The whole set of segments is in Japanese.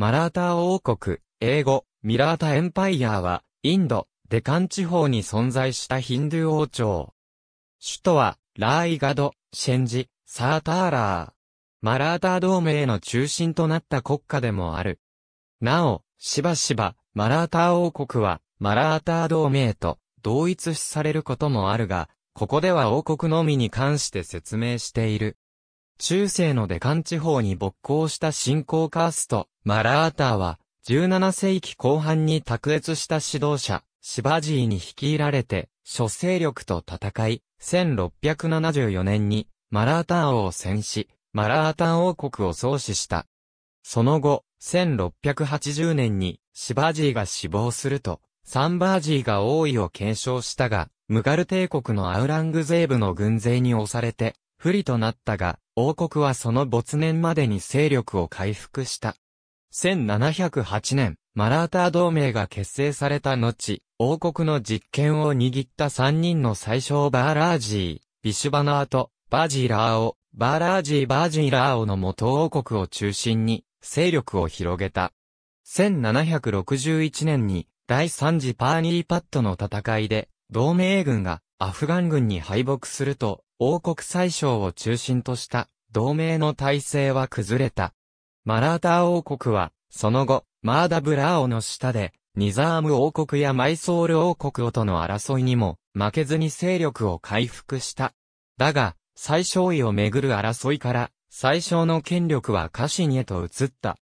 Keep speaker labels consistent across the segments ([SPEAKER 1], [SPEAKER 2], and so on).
[SPEAKER 1] マラータ王国、英語、ミラータエンパイアは、インド、デカン地方に存在したヒンドゥー王朝。首都は、ラーイガド、シェンジ、サーターラー。マラータ同盟の中心となった国家でもある。なお、しばしば、マラータ王国は、マラータ同盟と同一視されることもあるが、ここでは王国のみに関して説明している。中世のデカン地方に勃興した信仰カースト、マラーターは、17世紀後半に卓越した指導者、シバジーに率いられて、諸勢力と戦い、1674年に、マラーター王を戦し、マラーター王国を創始した。その後、1680年に、シバジーが死亡すると、サンバージーが王位を継承したが、ムガル帝国のアウラングゼーブの軍勢に押されて、不利となったが、王国はその没年までに勢力を回復した。1708年、マラーター同盟が結成された後、王国の実権を握った3人の最小バーラージー、ビシュバナーと、バージーラーオ、バーラージーバージーラーオの元王国を中心に、勢力を広げた。1761年に、第3次パーニーパットの戦いで、同盟軍がアフガン軍に敗北すると、王国最小を中心とした同盟の体制は崩れた。マラーター王国は、その後、マーダブラーオの下で、ニザーム王国やマイソール王国をとの争いにも、負けずに勢力を回復した。だが、最小位をめぐる争いから、最小の権力は家臣へと移った。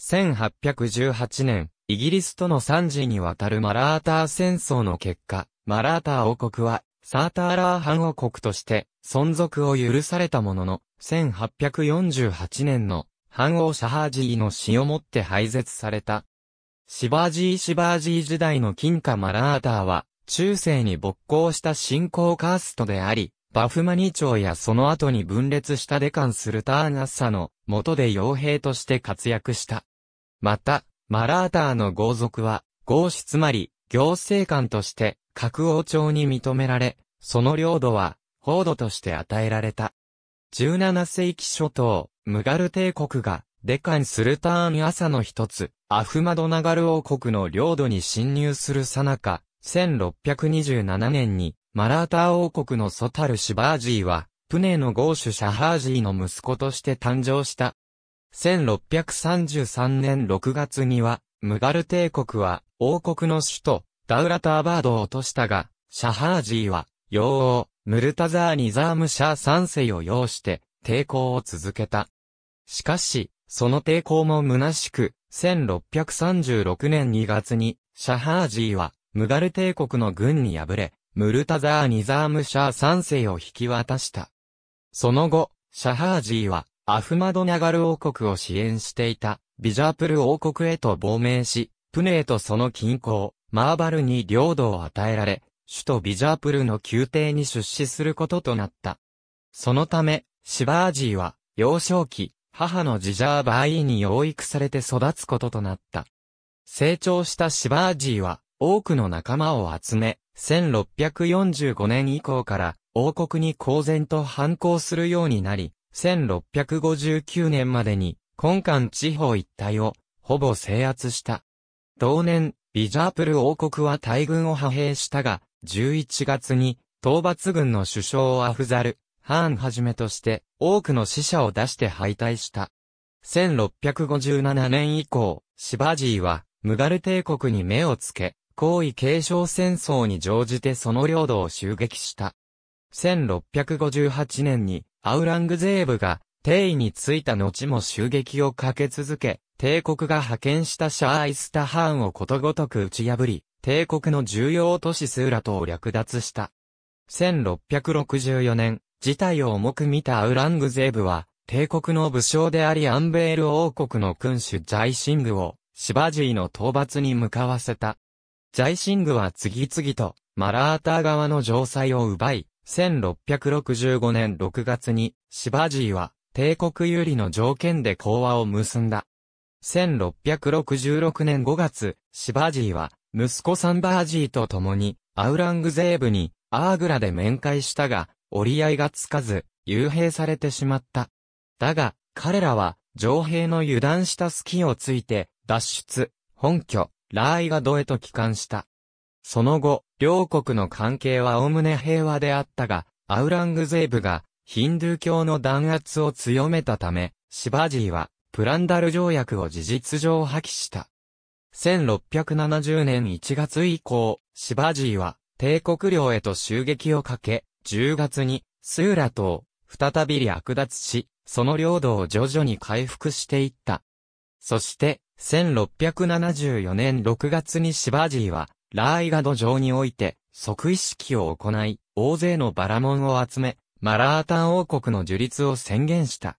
[SPEAKER 1] 1818年、イギリスとの惨事にわたるマラーター戦争の結果、マラーター王国はサーターラー藩王国として存続を許されたものの、1848年の藩王シャハージーの死をもって廃絶された。シバージーシバージー時代の金貨マラーターは、中世に勃興した信仰カーストであり、バフマニ朝やその後に分裂したデカンスルターナッサの元で傭兵として活躍した。また、マラーターの豪族は、豪子つまり、行政官として、格王朝に認められ、その領土は、報土として与えられた。17世紀初頭、ムガル帝国が、デカン・スルターン朝の一つ、アフマドナガル王国の領土に侵入するさなか、1627年に、マラーター王国のソタル・シバージーは、プネの豪主シシャハージーの息子として誕生した。1633年6月には、ムガル帝国は、王国の首都、ダウラターバードを落としたが、シャハージーは、洋王、ムルタザー・ニザーム・シャー三世を要して、抵抗を続けた。しかし、その抵抗も虚しく、1636年2月に、シャハージーは、ムガル帝国の軍に敗れ、ムルタザー・ニザーム・シャー三世を引き渡した。その後、シャハージーは、アフマドナガル王国を支援していた、ビジャープル王国へと亡命し、プネーとその近郊、マーバルに領土を与えられ、首都ビジャープルの宮廷に出資することとなった。そのため、シバージーは、幼少期、母のジジャーバーイに養育されて育つこととなった。成長したシバージーは、多くの仲間を集め、1645年以降から、王国に公然と反抗するようになり、1659年までに、根幹地方一帯を、ほぼ制圧した。同年、ビジャープル王国は大軍を派兵したが、11月に、討伐軍の首相アフザル、ハーンはじめとして、多くの死者を出して敗退した。1657年以降、シバジーは、ムガル帝国に目をつけ、皇位継承戦争に乗じてその領土を襲撃した。1658年に、アウラングゼーブが、帝位についた後も襲撃をかけ続け、帝国が派遣したシャーイスタハーンをことごとく打ち破り、帝国の重要都市スーラトを略奪した。1664年、事態を重く見たアウラングゼーブは、帝国の武将でありアンベール王国の君主ジャイシングを、シバジーの討伐に向かわせた。ジャイシングは次々と、マラーター側の城塞を奪い、1665年6月に、シバジーは、帝国有利の条件で講和を結んだ。1666年5月、シバジーは、息子サンバージーと共に、アウラングゼーブに、アーグラで面会したが、折り合いがつかず、幽閉されてしまった。だが、彼らは、上兵の油断した隙をついて、脱出、本拠、ラーイガドへと帰還した。その後、両国の関係は概ね平和であったが、アウラングゼーブが、ヒンドゥー教の弾圧を強めたため、シバジーは、プランダル条約を事実上破棄した。1670年1月以降、シバジーは帝国領へと襲撃をかけ、10月にスーラ島、を再び略奪し、その領土を徐々に回復していった。そして、1674年6月にシバジーは、ラーイガド城において、即位式を行い、大勢のバラモンを集め、マラータン王国の樹立を宣言した。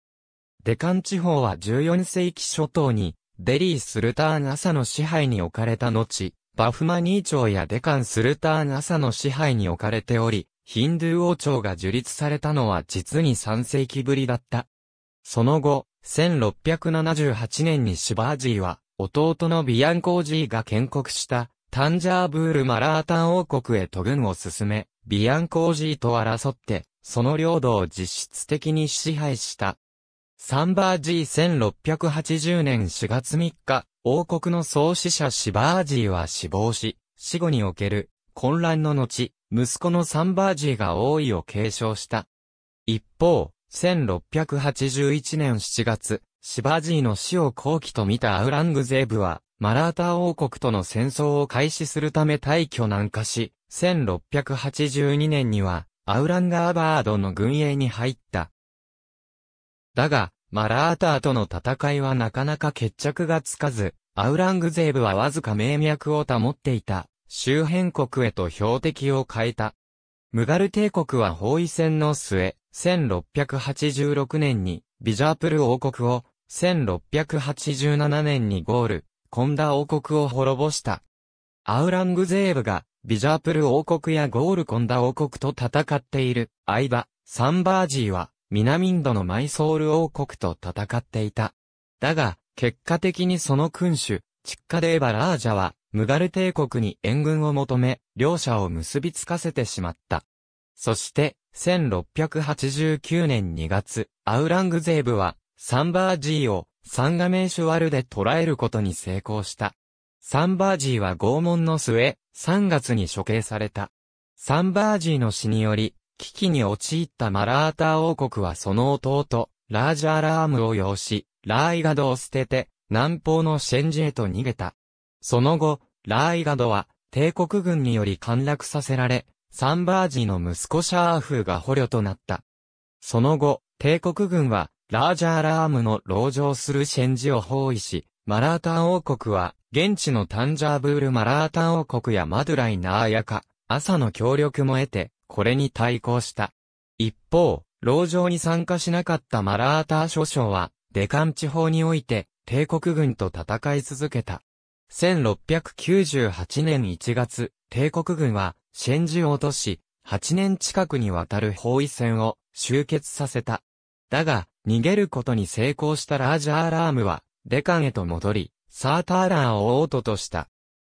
[SPEAKER 1] デカン地方は14世紀初頭に、デリー・スルターンサの支配に置かれた後、バフマニー朝やデカン・スルターンサの支配に置かれており、ヒンドゥー王朝が樹立されたのは実に3世紀ぶりだった。その後、1678年にシバージーは、弟のビアンコージーが建国したタンジャーブール・マラータン王国へと軍を進め、ビアンコージーと争って、その領土を実質的に支配した。サンバージー1680年4月3日、王国の創始者シバージーは死亡し、死後における混乱の後、息子のサンバージーが王位を継承した。一方、1681年7月、シバージーの死を後期と見たアウラングゼーブは、マラータ王国との戦争を開始するため退去南下し、1682年には、アウランガーバードの軍営に入った。だが、マラーターとの戦いはなかなか決着がつかず、アウラングゼーブはわずか名脈を保っていた、周辺国へと標的を変えた。ムガル帝国は包囲戦の末、1686年にビジャープル王国を、1687年にゴール、コンダ王国を滅ぼした。アウラングゼーブが、ビジャープル王国やゴールコンダ王国と戦っている間、サンバージーは、南インドのマイソール王国と戦っていた。だが、結果的にその君主、チッカデーバラージャは、ムガル帝国に援軍を求め、両者を結びつかせてしまった。そして、1689年2月、アウラングゼーブは、サンバージーを、サンガメーシュワルで捕らえることに成功した。サンバージーは拷問の末、3月に処刑された。サンバージーの死により、危機に陥ったマラータ王国はその弟、ラージャーラームを擁し、ラーイガドを捨てて、南方のシェンジへと逃げた。その後、ラーイガドは、帝国軍により陥落させられ、サンバージの息子シャーフーが捕虜となった。その後、帝国軍は、ラージャーラームの籠城するシェンジを包囲し、マラータン王国は、現地のタンジャーブールマラータン王国やマドゥライナーやか、朝の協力も得て、これに対抗した。一方、牢城に参加しなかったマラーター諸将は、デカン地方において、帝国軍と戦い続けた。1698年1月、帝国軍は、シェンジを落とし、8年近くにわたる包囲戦を終結させた。だが、逃げることに成功したラージャーラームは、デカンへと戻り、サーターラーを王ととした。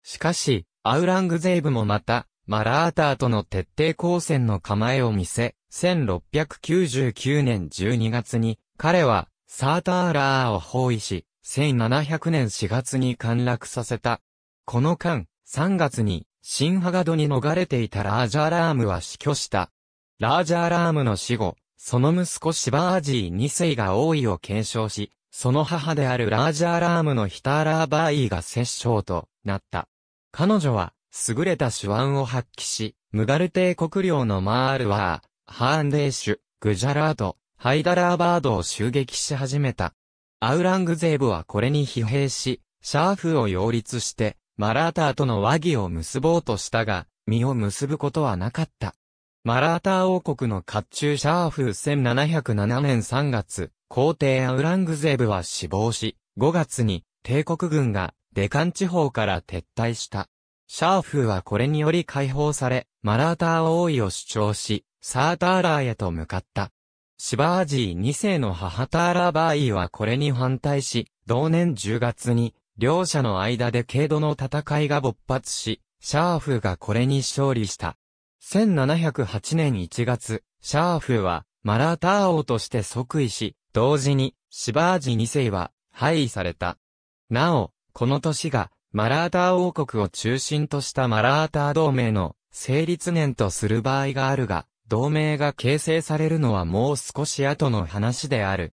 [SPEAKER 1] しかし、アウラングゼーブもまた、マラーターとの徹底抗戦の構えを見せ、1699年12月に、彼は、サーターラーを包囲し、1700年4月に陥落させた。この間、3月に、新ハガドに逃れていたラージャーラームは死去した。ラージャーラームの死後、その息子シバージー2世が王位を継承し、その母であるラージャーラームのヒターラーバーイーが摂政となった。彼女は、優れた手腕を発揮し、ムガル帝国領のマールワー、ハーンデーシュ、グジャラート、ハイダラーバードを襲撃し始めた。アウラングゼーブはこれに疲弊し、シャーフを擁立して、マラーターとの和議を結ぼうとしたが、実を結ぶことはなかった。マラーター王国の甲冑シャーフ1707年3月、皇帝アウラングゼーブは死亡し、5月に帝国軍がデカン地方から撤退した。シャーフーはこれにより解放され、マラーター王位を主張し、サーターラーへと向かった。シバージー2世の母ターラーバーイはこれに反対し、同年10月に、両者の間で軽度の戦いが勃発し、シャーフーがこれに勝利した。1708年1月、シャーフーは、マラーター王として即位し、同時に、シバージー2世は、廃位された。なお、この年が、マラーター王国を中心としたマラーター同盟の成立年とする場合があるが、同盟が形成されるのはもう少し後の話である。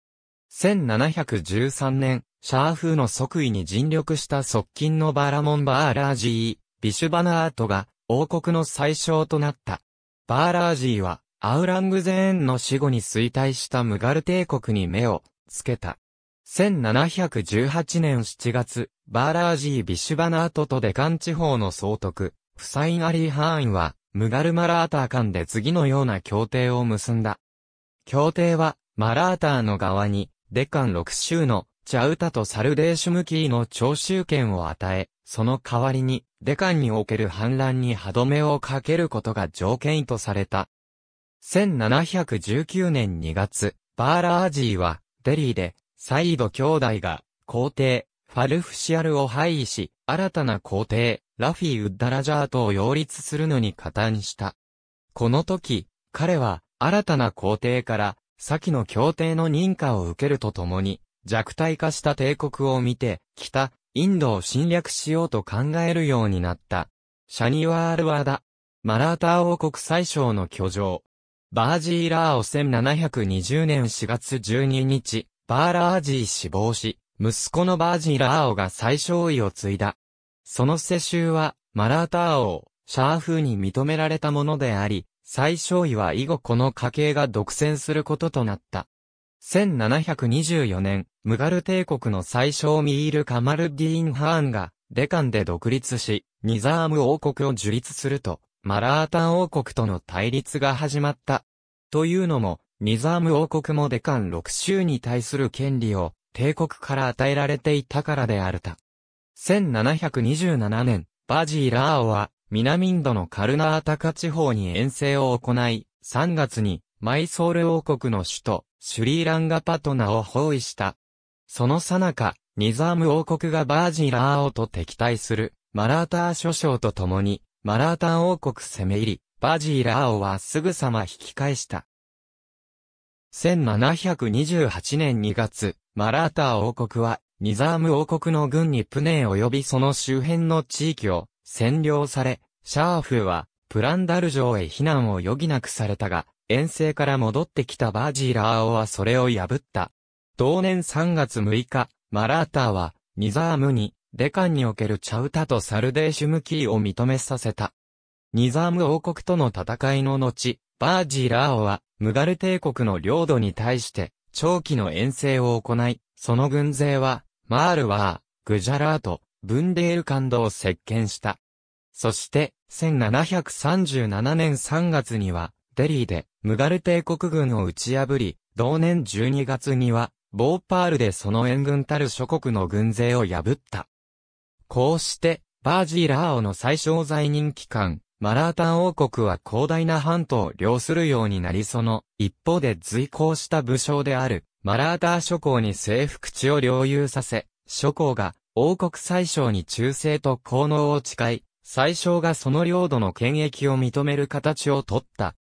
[SPEAKER 1] 1713年、シャーフーの即位に尽力した側近のバラモン・バーラージー、ビシュバナートが王国の最小となった。バーラージーは、アウラングゼーンの死後に衰退したムガル帝国に目をつけた。1718年7月、バーラージー・ビシュバナートとデカン地方の総督、フサイン・アリー・ハーンは、ムガル・マラーター間で次のような協定を結んだ。協定は、マラーターの側に、デカン6州の、チャウタとサルデーシュムキーの徴収権を与え、その代わりに、デカンにおける反乱に歯止めをかけることが条件とされた。1719年2月、バーラージーは、デリーで、サイド兄弟が、皇帝、ファルフシアルを廃位し、新たな皇帝、ラフィ・ウッダラジャートを擁立するのに加担した。この時、彼は、新たな皇帝から、先の協定の認可を受けるとともに、弱体化した帝国を見て、北、インドを侵略しようと考えるようになった。シャニワールワダ。マラーター王国最小の居城。バージーラーを1720年4月12日、バーラージー死亡し、息子のバージーラーオが最小位を継いだ。その世襲は、マラーター王、シャーフーに認められたものであり、最小位は以後この家系が独占することとなった。1724年、ムガル帝国の最小ミール・カマルディーン・ハーンが、デカンで独立し、ニザーム王国を樹立すると、マラータン王国との対立が始まった。というのも、ニザーム王国もデカン6州に対する権利を帝国から与えられていたからであるた。1727年、バジー・ラーオは南インドのカルナータカ地方に遠征を行い、3月にマイソール王国の首都シュリーランガパトナを包囲した。その最中、ニザーム王国がバージー・ラーオと敵対するマラーター諸将と共にマラータン王国攻め入り、バジー・ラーオはすぐさま引き返した。1728年2月、マラーター王国は、ニザーム王国の軍にプネー及びその周辺の地域を占領され、シャーフーは、プランダル城へ避難を余儀なくされたが、遠征から戻ってきたバージーラー王はそれを破った。同年3月6日、マラーターは、ニザームに、デカンにおけるチャウタとサルデーシュムキーを認めさせた。ニザーム王国との戦いの後、バージーラー王は、ムガル帝国の領土に対して長期の遠征を行い、その軍勢は、マールワー、グジャラート、ブンデールカンドを席巻した。そして、1737年3月には、デリーで、ムガル帝国軍を打ち破り、同年12月には、ボーパールでその援軍たる諸国の軍勢を破った。こうして、バージーラーオの最小在任期間、マラータン王国は広大な半島を領するようになりその、一方で随行した武将である、マラーター諸侯に征服地を領有させ、諸侯が王国最小に忠誠と効能を誓い、最小がその領土の権益を認める形をとった。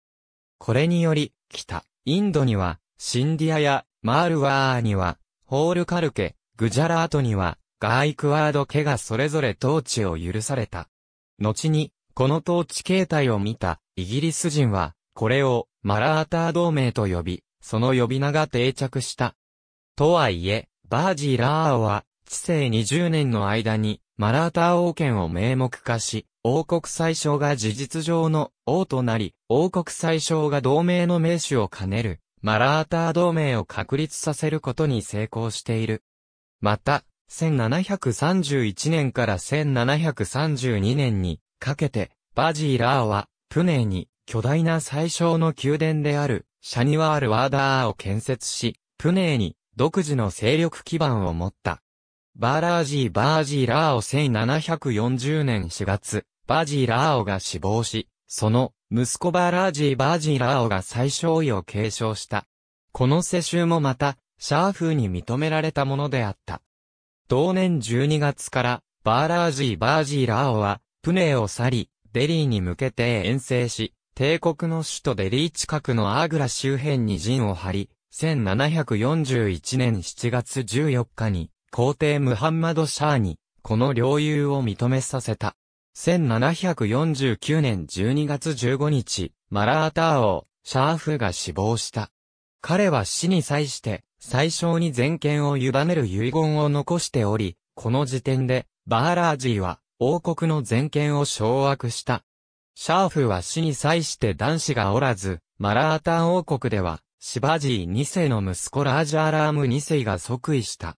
[SPEAKER 1] これにより、北、インドには、シンディアやマールワーには、ホールカルケ、グジャラートには、ガーイクワード家がそれぞれ統治を許された。後に、この統治形態を見たイギリス人は、これをマラーター同盟と呼び、その呼び名が定着した。とはいえ、バージー・ラーは、治世20年の間に、マラーター王権を名目化し、王国最小が事実上の王となり、王国最小が同盟の名手を兼ねる、マラーター同盟を確立させることに成功している。また、1731年から1732年に、かけて、バジーラーは、プネーに巨大な最小の宮殿である、シャニワール・ワーダーを建設し、プネーに独自の勢力基盤を持った。バーラージー・バージー・ラーオ1740年4月、バージー・ラーオが死亡し、その息子バーラージー・バージー・ラーオが最小位を継承した。この世襲もまた、シャーフーに認められたものであった。同年12月から、バーラージー・バージー・ラーオは、プネを去り、デリーに向けて遠征し、帝国の首都デリー近くのアーグラ周辺に陣を張り、1741年7月14日に、皇帝ムハンマド・シャーに、この領有を認めさせた。1749年12月15日、マラーター王、シャーフが死亡した。彼は死に際して、最小に全権を委ねる遺言を残しており、この時点で、バーラージーは、王国の全権を掌握した。シャーフは死に際して男子がおらず、マラータン王国では、シバジー2世の息子ラージャーラーム2世が即位した。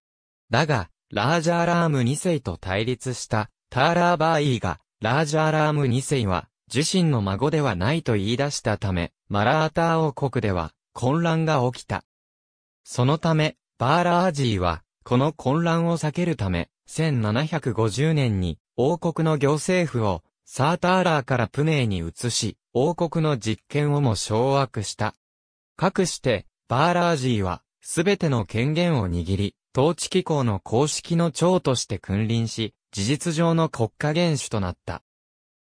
[SPEAKER 1] だが、ラージャーラーム2世と対立した、ターラーバーイーが、ラージャーラーム2世は、自身の孫ではないと言い出したため、マラーター王国では、混乱が起きた。そのため、バーラージーは、この混乱を避けるため、1750年に、王国の行政府をサーターラーからプネーに移し、王国の実権をも掌握した。かくして、バーラージーは、すべての権限を握り、統治機構の公式の長として君臨し、事実上の国家元首となった。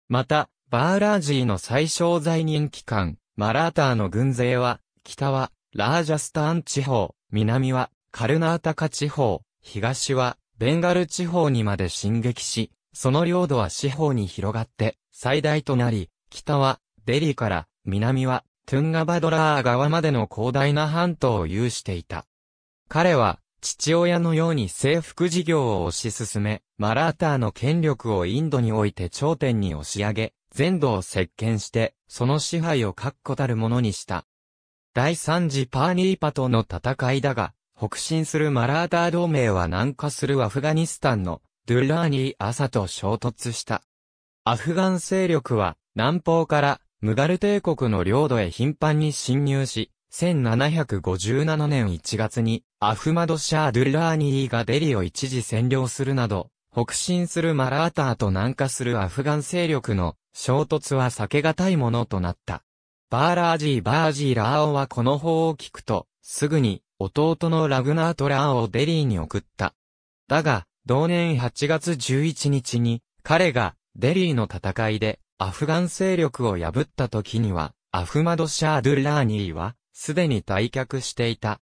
[SPEAKER 1] また、バーラージーの最小在任期間、マラーターの軍勢は、北は、ラージャスターン地方、南は、カルナータカ地方、東は、ベンガル地方にまで進撃し、その領土は四方に広がって最大となり、北はデリーから南はトゥンガバドラー川までの広大な半島を有していた。彼は父親のように征服事業を推し進め、マラーターの権力をインドにおいて頂点に押し上げ、全土を席巻して、その支配を確固たるものにした。第三次パーニーパとの戦いだが、北進するマラーター同盟は南下するアフガニスタンのドゥラーニー朝と衝突した。アフガン勢力は南方からムガル帝国の領土へ頻繁に侵入し、1757年1月にアフマド・シャー・ドゥラーニーがデリを一時占領するなど、北進するマラーターと南下するアフガン勢力の衝突は避けがたいものとなった。バーラージー・バージー・ラーオはこの法を聞くと、すぐに弟のラグナート・ラーオをデリーに送った。だが、同年8月11日に、彼がデリーの戦いでアフガン勢力を破った時には、アフマド・シャードゥ・ラーニーは、すでに退却していた。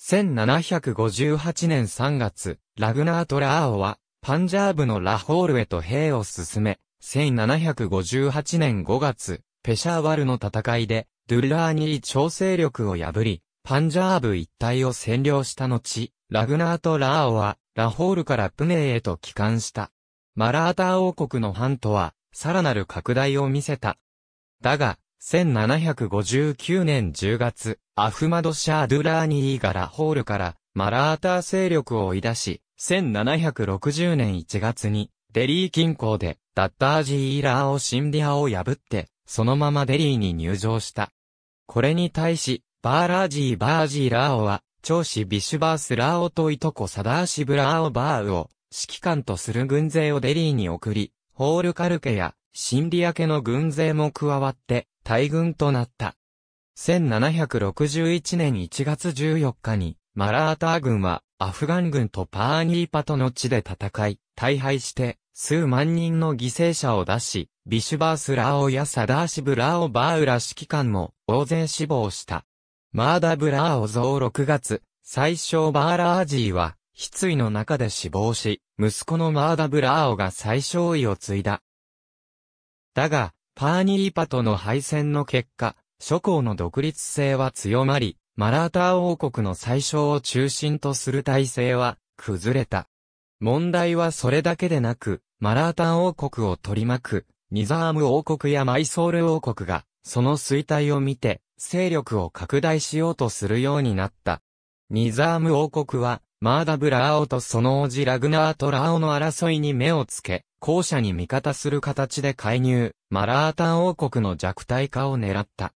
[SPEAKER 1] 1758年3月、ラグナート・ラーオは、パンジャーブのラホールへと兵を進め、1758年5月、ペシャーワルの戦いで、ドゥラーニー調整力を破り、パンジャーブ一帯を占領した後、ラグナート・ラーオは、ラホールからプネーへと帰還した。マラーター王国の藩とは、さらなる拡大を見せた。だが、1759年10月、アフマド・シャードゥラーニーがラホールからマラーター勢力を追い出し、1760年1月にデリー近郊でダッタージーラーをシンディアを破って、そのままデリーに入城した。これに対し、バーラージー・バージーラーオは長子ビシュバースラーオといとこサダーシブラーオバーウを指揮官とする軍勢をデリーに送り、ホールカルケやシンディア家の軍勢も加わって大軍となった。1761年1月14日にマラーター軍はアフガン軍とパーニーパとの地で戦い、大敗して数万人の犠牲者を出し、ビシュバースラーオやサダーシブラーオバーウら指揮官も大勢死亡した。マーダブラーオゾー6月、最小バーラージーは、失意の中で死亡し、息子のマーダブラーオが最小位を継いだ。だが、パーニーパとの敗戦の結果、諸侯の独立性は強まり、マラーター王国の最小を中心とする体制は、崩れた。問題はそれだけでなく、マラーター王国を取り巻く、ニザーム王国やマイソール王国が、その衰退を見て、勢力を拡大しようとするようになった。ニザーム王国は、マーダブラーオとその叔父ラグナーとラーオの争いに目をつけ、後者に味方する形で介入、マラータン王国の弱体化を狙った。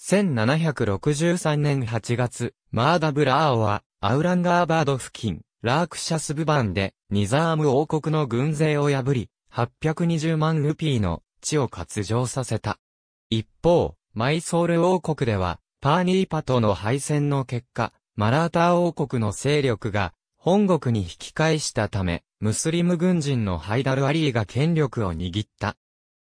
[SPEAKER 1] 1763年8月、マーダブラーオは、アウランガーバード付近、ラークシャスブバンで、ニザーム王国の軍勢を破り、820万ルピーの地を割譲させた。一方、マイソール王国では、パーニーパとの敗戦の結果、マラーター王国の勢力が、本国に引き返したため、ムスリム軍人のハイダルアリーが権力を握った。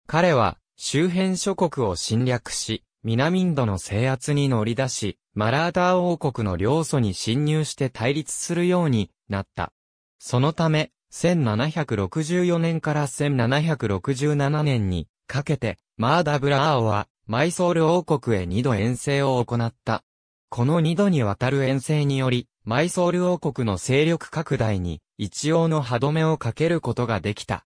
[SPEAKER 1] 彼は、周辺諸国を侵略し、南インドの制圧に乗り出し、マラーター王国の領祖に侵入して対立するようになった。そのため、1764年から1767年にかけて、マーダブラーオはマイソール王国へ二度遠征を行った。この二度にわたる遠征により、マイソール王国の勢力拡大に一応の歯止めをかけることができた。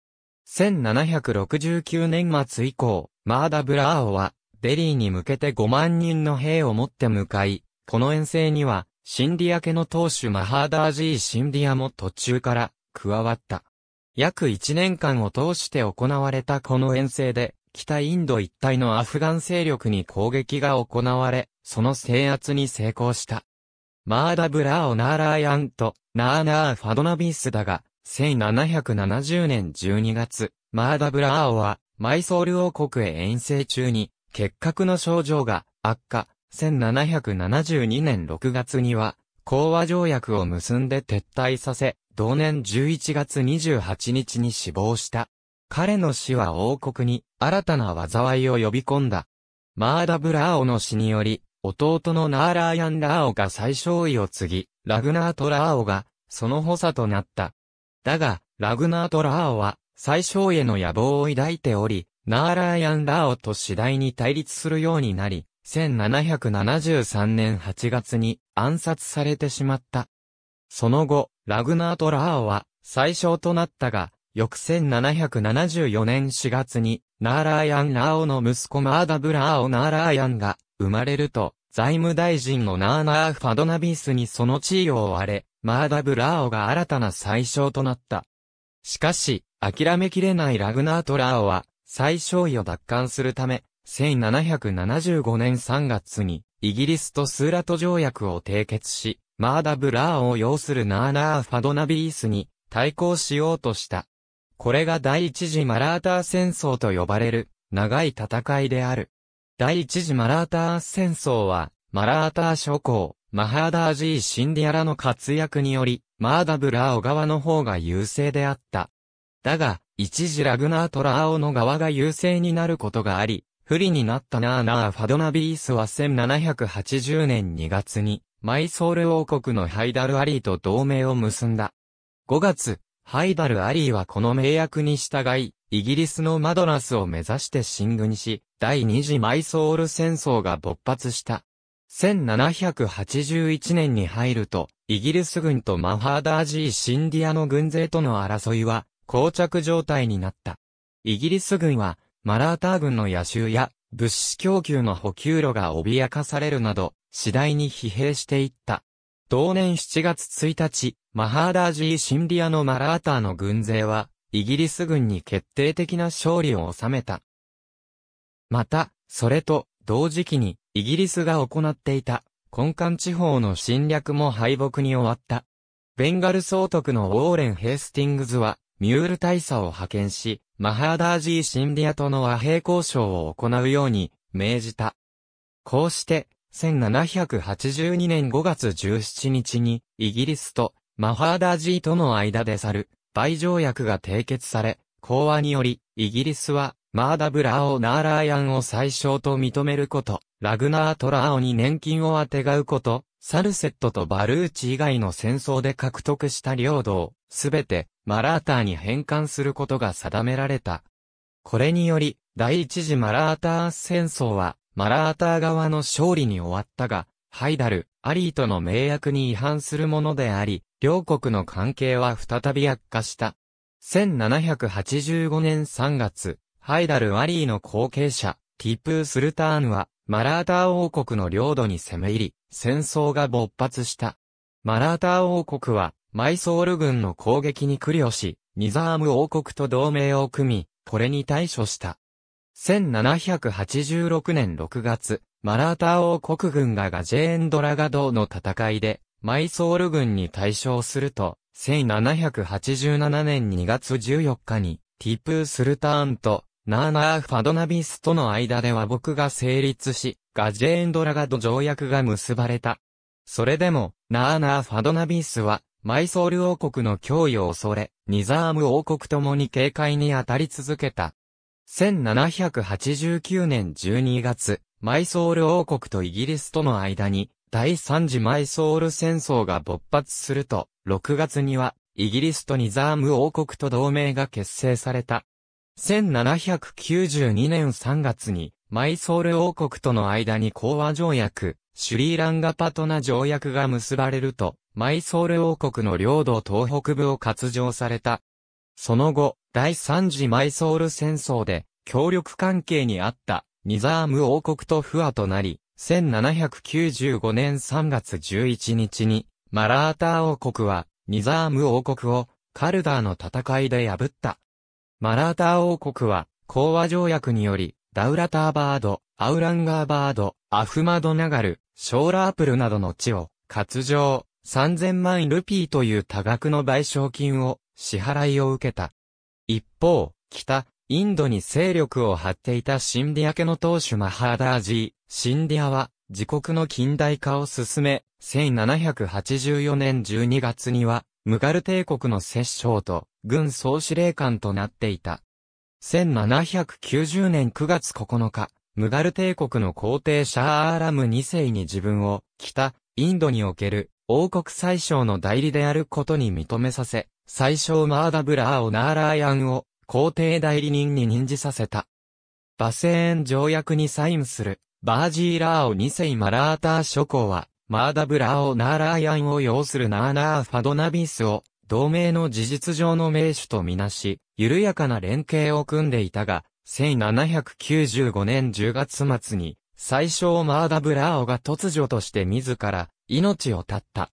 [SPEAKER 1] 1769年末以降、マーダ・ブラーオは、デリーに向けて5万人の兵を持って向かい、この遠征には、シンディア家の当主マハーダージー・シンディアも途中から加わった。約1年間を通して行われたこの遠征で、北インド一帯のアフガン勢力に攻撃が行われ、その制圧に成功した。マーダブラーオナーラーヤンとナーナーファドナビスだが、1770年12月、マーダブラーオはマイソール王国へ遠征中に結核の症状が悪化。1772年6月には、講和条約を結んで撤退させ、同年11月28日に死亡した。彼の死は王国に新たな災いを呼び込んだ。マーダブラーオの死により、弟のナーラーヤン・ラーオが最小位を継ぎ、ラグナート・ラーオが、その補佐となった。だが、ラグナート・ラーオは、最小への野望を抱いており、ナーラーヤン・ラーオと次第に対立するようになり、1773年8月に暗殺されてしまった。その後、ラグナート・ラーオは、最小となったが、翌1774年4月に、ナーラーヤン・ラーオの息子マーダブ・ラーオ・ナーラーヤンが、生まれると、財務大臣のナーナー・ファドナビースにその地位を追われ、マーダブ・ラーオが新たな最小となった。しかし、諦めきれないラグナート・ラーオは、最小位を奪還するため、1775年3月に、イギリスとスーラト条約を締結し、マーダブ・ラーオを擁するナーナー・ファドナビースに対抗しようとした。これが第一次マラーター戦争と呼ばれる、長い戦いである。第一次マラーター戦争は、マラーター諸侯、マハーダージー・シンディアラの活躍により、マーダブラーオ側の方が優勢であった。だが、一時ラグナートラーオの側が優勢になることがあり、不利になったナーナー・ファドナビースは1780年2月に、マイソール王国のハイダルアリーと同盟を結んだ。5月、ハイダル・アリーはこの名約に従い、イギリスのマドラスを目指して進軍し、第二次マイソール戦争が勃発した。1781年に入ると、イギリス軍とマハーダージー・シンディアの軍勢との争いは、膠着状態になった。イギリス軍は、マラーター軍の野襲や、物資供給の補給路が脅かされるなど、次第に疲弊していった。同年7月1日、マハーダージー・シンディアのマラーターの軍勢は、イギリス軍に決定的な勝利を収めた。また、それと、同時期に、イギリスが行っていた、根幹地方の侵略も敗北に終わった。ベンガル総督のウォーレン・ヘースティングズは、ミュール大佐を派遣し、マハーダージー・シンディアとの和平交渉を行うように命じた。こうして、1782年5月17日に、イギリスとマハーダージーとの間で去る、バイ条約が締結され、講和により、イギリスは、マーダブラーナーラーヤンを最小と認めること、ラグナートラーオに年金をあてがうこと、サルセットとバルーチ以外の戦争で獲得した領土を、すべて、マラーターに返還することが定められた。これにより、第一次マラーター戦争は、マラーター側の勝利に終わったが、ハイダル、アリーとの盟約に違反するものであり、両国の関係は再び悪化した。1785年3月、ハイダル・アリーの後継者、ティプー・スルターンは、マラーター王国の領土に攻め入り、戦争が勃発した。マラーター王国は、マイソール軍の攻撃に苦慮し、ニザーム王国と同盟を組み、これに対処した。1786年6月、マラーター王国軍がガジェーンドラガドの戦いで、マイソール軍に対象すると、1787年2月14日に、ティプー・スルターンと、ナーナー・ファドナビスとの間では僕が成立し、ガジェーンドラガド条約が結ばれた。それでも、ナーナー・ファドナビスは、マイソール王国の脅威を恐れ、ニザーム王国ともに警戒に当たり続けた。1789年12月、マイソール王国とイギリスとの間に、第3次マイソール戦争が勃発すると、6月には、イギリスとニザーム王国と同盟が結成された。1792年3月に、マイソール王国との間に講和条約、シュリーランガパトナ条約が結ばれると、マイソール王国の領土東北部を割譲された。その後、第三次マイソール戦争で、協力関係にあった、ニザーム王国と不和となり、1795年3月11日に、マラーター王国は、ニザーム王国を、カルダーの戦いで破った。マラーター王国は、講和条約により、ダウラターバード、アウランガーバード、アフマドナガル、ショーラープルなどの地を、割譲、3000万ルピーという多額の賠償金を支払いを受けた。一方、北、インドに勢力を張っていたシンディア家の当主マハーダージー、シンディアは自国の近代化を進め、1784年12月には、ムガル帝国の摂政と軍総司令官となっていた。1790年9月9日、ムガル帝国の皇帝シャーアラム2世に自分を北、インドにおける王国最小の代理であることに認めさせ、最小マーダブラーをナーラーヤンを皇帝代理人に任じさせた。バセーン条約にサインする、バージーラーを2世マラーター諸侯は、マーダブラーをナーラーヤンを要するナーナーファドナビスを、同盟の事実上の名手とみなし、緩やかな連携を組んでいたが、1795年10月末に、最小マーダブラーオが突如として自ら、命を絶った。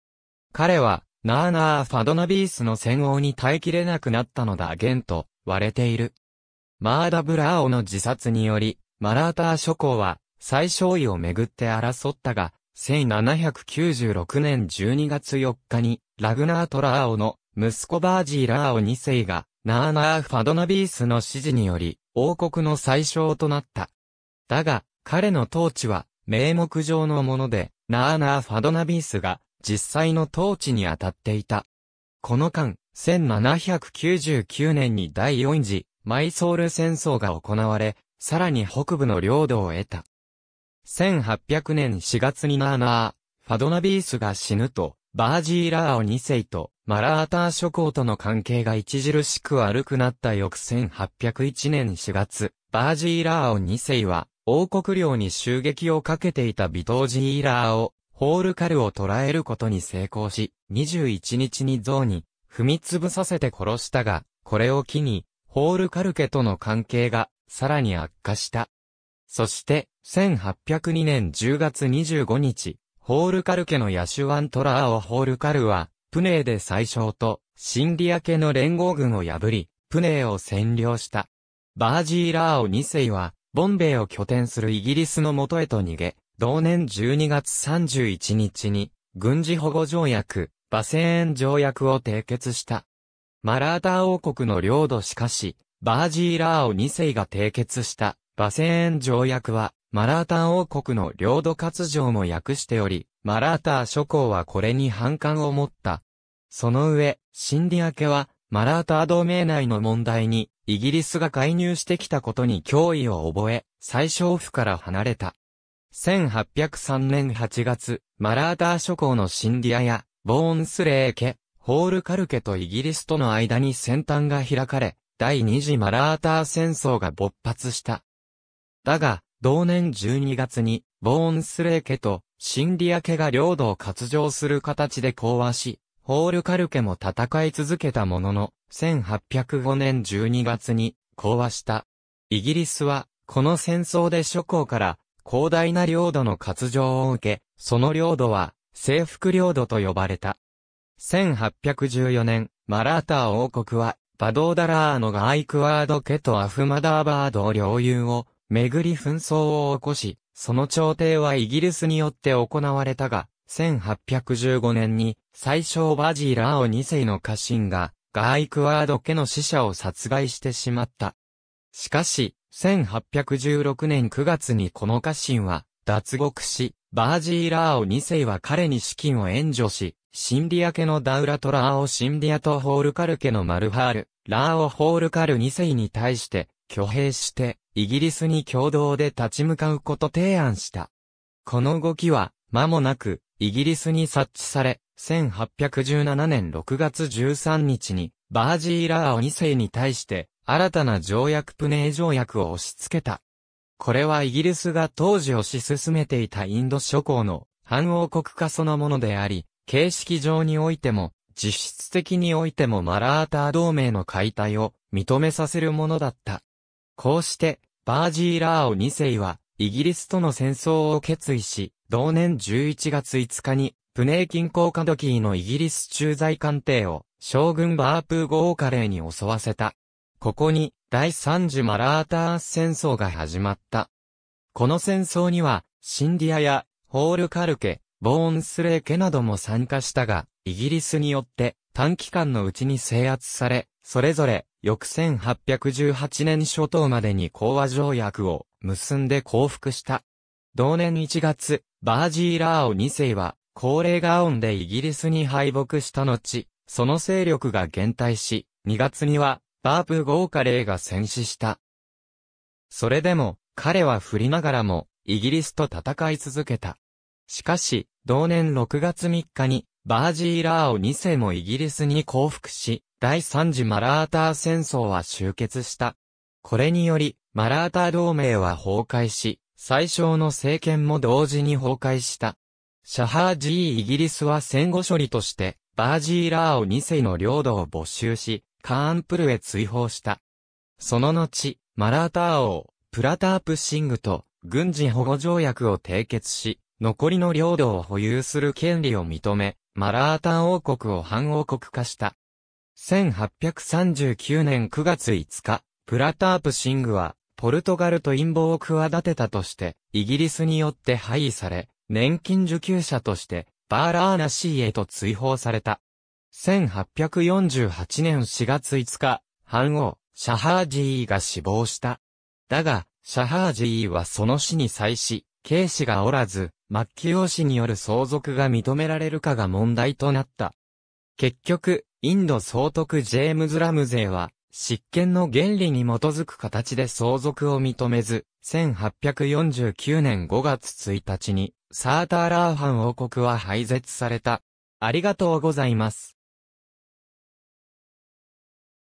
[SPEAKER 1] 彼は、なあなあファドナビースの戦王に耐えきれなくなったのだゲンと、割れている。マーダブラーオの自殺により、マラーター諸侯は、最小位をめぐって争ったが、1796年12月4日に、ラグナートラーオの息子バージーラーオ2世が、ナーナーファドナビースの指示により、王国の最小となった。だが、彼の統治は、名目上のもので、ナーナーファドナビースが、実際の統治に当たっていた。この間、1799年に第4次マイソール戦争が行われ、さらに北部の領土を得た。1800年4月にナーナー、ファドナビースが死ぬと、バージーラーオ2世とマラーター諸侯との関係が著しく悪くなった翌1801年4月、バージーラーオ2世は王国領に襲撃をかけていたビトージーラーオホールカルを捕らえることに成功し、21日にゾウに踏みつぶさせて殺したが、これを機に、ホールカル家との関係がさらに悪化した。そして、1802年10月25日、ホールカル家のヤシュワントラーをホールカルは、プネーで最小と、シンリア家の連合軍を破り、プネーを占領した。バージーラーオ2世は、ボンベイを拠点するイギリスの元へと逃げ、同年12月31日に、軍事保護条約、バセーン条約を締結した。マラーター王国の領土しかし、バージーラーを2世が締結したバセーン条約は、マラーター王国の領土割譲も訳しており、マラーター諸侯はこれに反感を持った。その上、シンディア家は、マラーター同盟内の問題に、イギリスが介入してきたことに脅威を覚え、最小府から離れた。1803年8月、マラーター諸侯のシンディアや、ボーンスレー家、ホールカルケとイギリスとの間に先端が開かれ、第二次マラーター戦争が勃発した。だが、同年12月に、ボーンスレー家とシンディア家が領土を割譲する形で講和し、ホールカルケも戦い続けたものの、1805年12月に講和した。イギリスは、この戦争で諸侯から広大な領土の割譲を受け、その領土は、征服領土と呼ばれた。1814年、マラーター王国は、バドーダラーのガアイクワード家とアフマダーバード領有を、めぐり紛争を起こし、その朝廷はイギリスによって行われたが、1815年に、最小バジーラーオ2世の家臣が、ガーイクワード家の死者を殺害してしまった。しかし、1816年9月にこの家臣は脱獄し、バージーラーオ2世は彼に資金を援助し、シンディア家のダウラトラーオシンディアとホールカル家のマルハール、ラーオホールカル2世に対して、挙兵して、イギリスに共同で立ち向かうこと提案した。この動きは、間もなく、イギリスに察知され、1817年6月13日に、バージーラーオ2世に対して、新たな条約プネー条約を押し付けた。これはイギリスが当時推し進めていたインド諸侯の反王国化そのものであり、形式上においても、実質的においてもマラーター同盟の解体を認めさせるものだった。こうして、バージー・ラーオ2世は、イギリスとの戦争を決意し、同年11月5日に、プネー近郊カドキーのイギリス駐在官邸を、将軍バープーカレーに襲わせた。ここに第三次マラータース戦争が始まった。この戦争には、シンディアやホールカルケ、ボーンスレーケなども参加したが、イギリスによって短期間のうちに制圧され、それぞれ翌1818年初頭までに講和条約を結んで降伏した。同年1月、バージー・ラーオ2世は、高齢ガオンでイギリスに敗北した後、その勢力が減退し、2月には、バープ・ゴーカレーが戦死した。それでも、彼は振りながらも、イギリスと戦い続けた。しかし、同年6月3日に、バージーラーを2世もイギリスに降伏し、第3次マラーター戦争は終結した。これにより、マラーター同盟は崩壊し、最小の政権も同時に崩壊した。シャハージーイギリスは戦後処理として、バージーラーを2世の領土を没収し、カーンプルへ追放した。その後、マラーター王、プラタープシングと軍事保護条約を締結し、残りの領土を保有する権利を認め、マラータ王国を反王国化した。1839年9月5日、プラタープシングは、ポルトガルと陰謀を企てたとして、イギリスによって廃位され、年金受給者として、バーラーナシーへと追放された。1848年4月5日、藩王、シャハージーが死亡した。だが、シャハージーはその死に際し、軽視がおらず、末期王子による相続が認められるかが問題となった。結局、インド総督ジェームズ・ラムゼーは、執権の原理に基づく形で相続を認めず、1849年5月1日に、サーターラーハン王国は廃絶された。ありがとうございます。